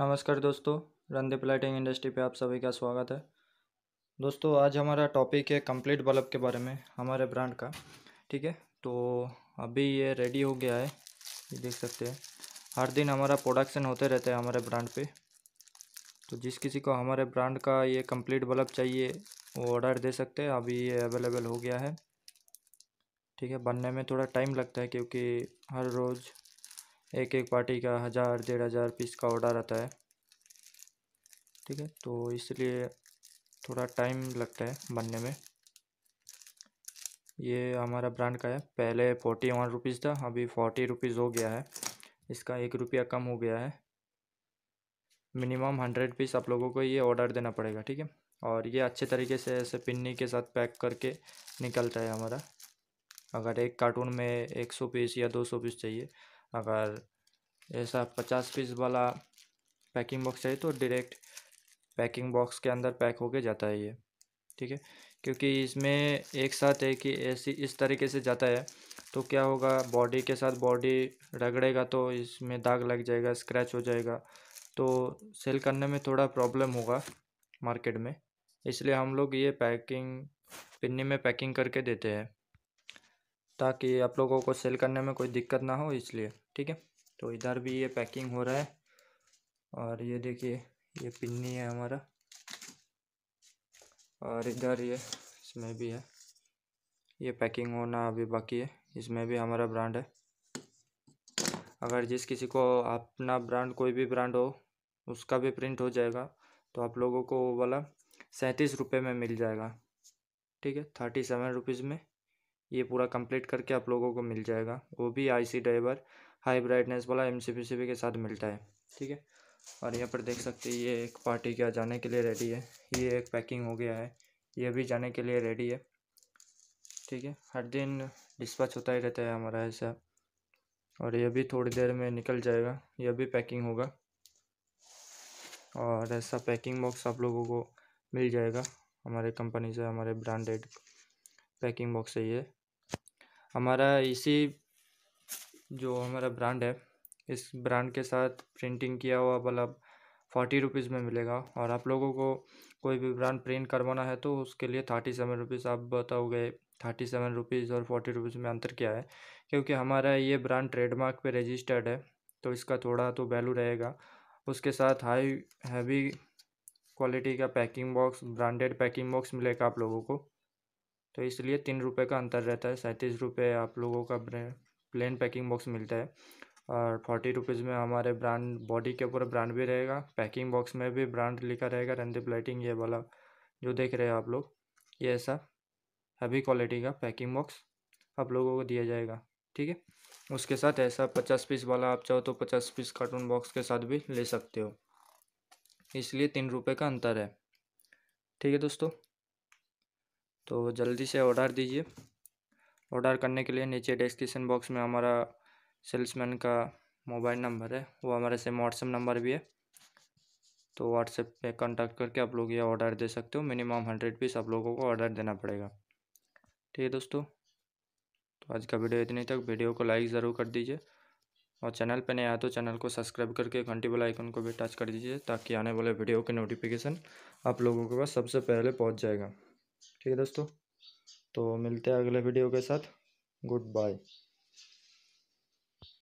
नमस्कार दोस्तों Randeep lighting industry पे आप सभी का स्वागत है दोस्तों आज हमारा टॉपिक है कंप्लीट बल्ब के बारे में हमारे ब्रांड का ठीक है तो अभी ये रेडी हो गया है ये देख सकते हैं हर दिन हमारा प्रोडक्शन होते रहते हैं हमारे ब्रांड पे तो जिस किसी को हमारे ब्रांड का ये कंप्लीट बल्ब चाहिए वो ऑर्डर दे सकते हैं अभी ये अवेलेबल हो गया है ठीक है बनने में थोड़ा टाइम लगता है क्योंकि हर रोज़ एक एक पार्टी का हज़ार डेढ़ हज़ार पीस का ऑर्डर आता है ठीक है तो इसलिए थोड़ा टाइम लगता है बनने में ये हमारा ब्रांड का है पहले फोर्टी वन रुपीज़ था अभी फोर्टी रुपीज़ हो गया है इसका एक रुपया कम हो गया है मिनिमम हंड्रेड पीस आप लोगों को ये ऑर्डर देना पड़ेगा ठीक है और ये अच्छे तरीके से ऐसे पिन्नी के साथ पैक करके निकलता है हमारा अगर एक कार्टून में एक सौ पीस या दो सौ पीस चाहिए अगर ऐसा पचास पीस वाला पैकिंग बॉक्स चाहिए तो डायरेक्ट पैकिंग बॉक्स के अंदर पैक होके जाता है ये ठीक है क्योंकि इसमें एक साथ है कि ऐसी इस तरीके से जाता है तो क्या होगा बॉडी के साथ बॉडी रगड़ेगा तो इसमें दाग लग जाएगा स्क्रैच हो जाएगा तो सेल करने में थोड़ा प्रॉब्लम होगा मार्केट में इसलिए हम लोग ये पैकिंग पिन्नी में पैकिंग करके देते हैं ताकि आप लोगों को सेल करने में कोई दिक्कत ना हो इसलिए ठीक है तो इधर भी ये पैकिंग हो रहा है और ये देखिए ये पिन्नी है हमारा और इधर ये इसमें भी है ये पैकिंग होना अभी बाकी है इसमें भी हमारा ब्रांड है अगर जिस किसी को अपना ब्रांड कोई भी ब्रांड हो उसका भी प्रिंट हो जाएगा तो आप लोगों को वो वाला सैंतीस रुपये में मिल जाएगा ठीक है थर्टी सेवन रुपीज़ में ये पूरा कंप्लीट करके आप लोगों को मिल जाएगा वो भी आईसी ड्राइवर हाई ब्राइटनेस वाला एम सी के साथ मिलता है ठीक है और यहाँ पर देख सकते हैं ये एक पार्टी के जाने के लिए रेडी है ये एक पैकिंग हो गया है ये भी जाने के लिए रेडी है ठीक है हर दिन डिस्पैच होता ही रहता है हमारा ऐसा और यह भी थोड़ी देर में निकल जाएगा यह भी पैकिंग होगा और ऐसा पैकिंग बॉक्स आप लोगों को मिल जाएगा हमारे कंपनी से हमारे ब्रांडेड पैकिंग बॉक्स है ये हमारा इसी जो हमारा ब्रांड है इस ब्रांड के साथ प्रिंटिंग किया हुआ मतलब फोर्टी रुपीज़ में मिलेगा और आप लोगों को कोई भी ब्रांड प्रिंट करवाना है तो उसके लिए थर्टी सेवन रुपीज़ आप बताओगे थर्टी सेवन रुपीज़ और फोर्टी रुपीज़ में अंतर क्या है क्योंकि हमारा ये ब्रांड ट्रेडमार्क पे रजिस्टर्ड है तो इसका थोड़ा तो वैल्यू रहेगा उसके साथ हाई हैवी क्वालिटी का packing box branded packing box मिलेगा आप लोगों को तो इसलिए तीन रुपये का अंतर रहता है सैंतीस रुपये आप लोगों का प्लेन पैकिंग बॉक्स मिलता है और फोर्टी रुपीज़ में हमारे ब्रांड बॉडी के ऊपर ब्रांड भी रहेगा पैकिंग बॉक्स में भी ब्रांड लिखा रहेगा रणदीप लाइटिंग ये वाला जो देख रहे हैं आप लोग ये ऐसा हैवी क्वालिटी का पैकिंग बॉक्स आप लोगों को दिया जाएगा ठीक है उसके साथ ऐसा पचास पीस वाला आप चाहो तो पचास पीस कार्टून बॉक्स के साथ भी ले सकते हो इसलिए तीन रुपये का अंतर है ठीक है दोस्तों तो जल्दी से ऑर्डर दीजिए ऑर्डर करने के लिए नीचे डिस्क्रिप्शन बॉक्स में हमारा सेल्समैन का मोबाइल नंबर है वो हमारे सेम व्हाट्सएप नंबर भी है तो व्हाट्सएप पे कांटेक्ट करके आप लोग ये ऑर्डर दे सकते हो मिनिमम हंड्रेड पीस आप लोगों को ऑर्डर देना पड़ेगा ठीक है दोस्तों तो आज का वीडियो इतने तक वीडियो को लाइक ज़रूर कर दीजिए और चैनल पर नहीं आया तो चैनल को सब्सक्राइब करके घंटी वाला आइकन को भी टच कर दीजिए ताकि आने वाले वीडियो के नोटिफिकेशन आप लोगों के पास सबसे पहले पहुँच जाएगा ठीक है दोस्तों तो मिलते हैं अगले वीडियो के साथ गुड बाय